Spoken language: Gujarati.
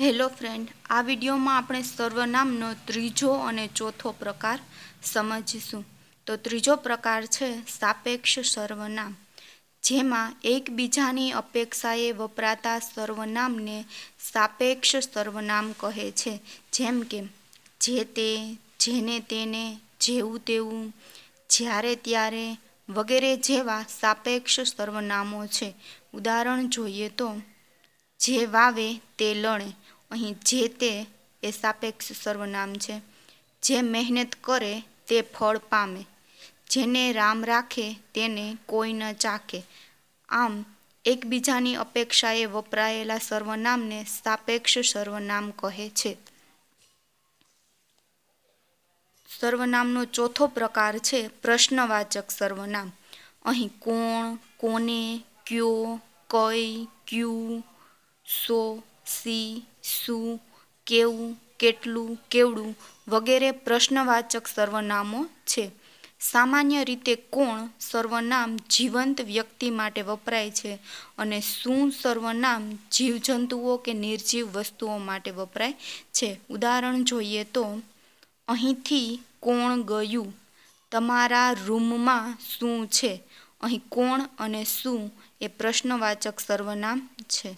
હેલો ફ્રેન્ડ આ વિડીયોમાં આપણે સર્વનામનો ત્રીજો અને ચોથો પ્રકાર સમજીશું તો ત્રીજો પ્રકાર છે સાપેક્ષ સર્વનામ જેમાં એકબીજાની અપેક્ષાએ વપરાતા સર્વનામને સાપેક્ષ સર્વનામ કહે છે જેમ કે જે તે જેને તેને જેવું તેવું જ્યારે ત્યારે વગેરે જેવા સાપેક્ષ સર્વનામો છે ઉદાહરણ જોઈએ તો જે વાવે તે લણે અહીં જે તે એ સાપેક્ષ સર્વનામ છે જે મહેનત કરે તે ફળ પામે જેને રામ રાખે તેને કોઈ ન ચાખે આમ એકબીજાની અપેક્ષાએ વપરાયેલા સર્વનામને સાપેક્ષ સર્વનામ કહે છે સર્વનામનો ચોથો પ્રકાર છે પ્રશ્નવાચક સર્વનામ અહીં કોણ કોને ક્યો કઈ ક્યુ સો સી શું કેવું કેટલું કેવડું વગેરે પ્રશ્નવાચક સર્વનામો છે સામાન્ય રીતે કોણ સર્વનામ જીવંત વ્યક્તિ માટે વપરાય છે અને શું સર્વનામ જીવજંતુઓ કે નિર્જીવ વસ્તુઓ માટે વપરાય છે ઉદાહરણ જોઈએ તો અહીંથી કોણ ગયું તમારા રૂમમાં શું છે અહીં કોણ અને શું એ પ્રશ્નવાચક સર્વનામ છે